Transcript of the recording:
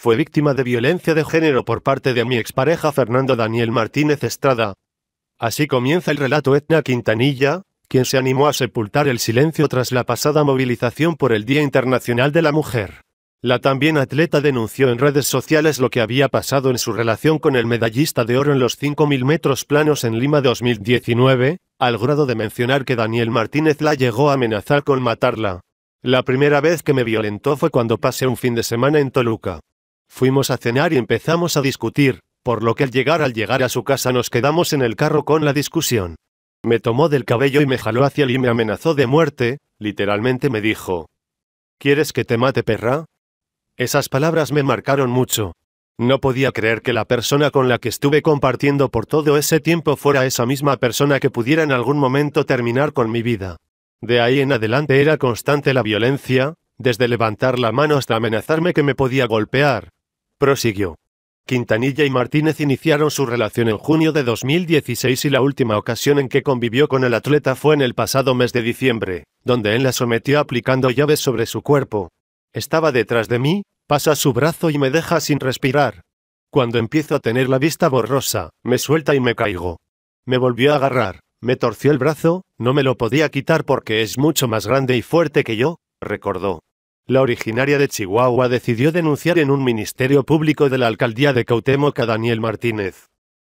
Fue víctima de violencia de género por parte de mi expareja Fernando Daniel Martínez Estrada. Así comienza el relato Etna Quintanilla, quien se animó a sepultar el silencio tras la pasada movilización por el Día Internacional de la Mujer. La también atleta denunció en redes sociales lo que había pasado en su relación con el medallista de oro en los 5.000 metros planos en Lima 2019, al grado de mencionar que Daniel Martínez la llegó a amenazar con matarla. La primera vez que me violentó fue cuando pasé un fin de semana en Toluca. Fuimos a cenar y empezamos a discutir, por lo que al llegar al llegar a su casa nos quedamos en el carro con la discusión. Me tomó del cabello y me jaló hacia él y me amenazó de muerte, literalmente me dijo. ¿Quieres que te mate, perra? Esas palabras me marcaron mucho. No podía creer que la persona con la que estuve compartiendo por todo ese tiempo fuera esa misma persona que pudiera en algún momento terminar con mi vida. De ahí en adelante era constante la violencia, desde levantar la mano hasta amenazarme que me podía golpear, prosiguió. Quintanilla y Martínez iniciaron su relación en junio de 2016 y la última ocasión en que convivió con el atleta fue en el pasado mes de diciembre, donde él la sometió aplicando llaves sobre su cuerpo. Estaba detrás de mí, pasa su brazo y me deja sin respirar. Cuando empiezo a tener la vista borrosa, me suelta y me caigo. Me volvió a agarrar, me torció el brazo, no me lo podía quitar porque es mucho más grande y fuerte que yo, recordó. La originaria de Chihuahua decidió denunciar en un ministerio público de la alcaldía de Cautemoc a Daniel Martínez.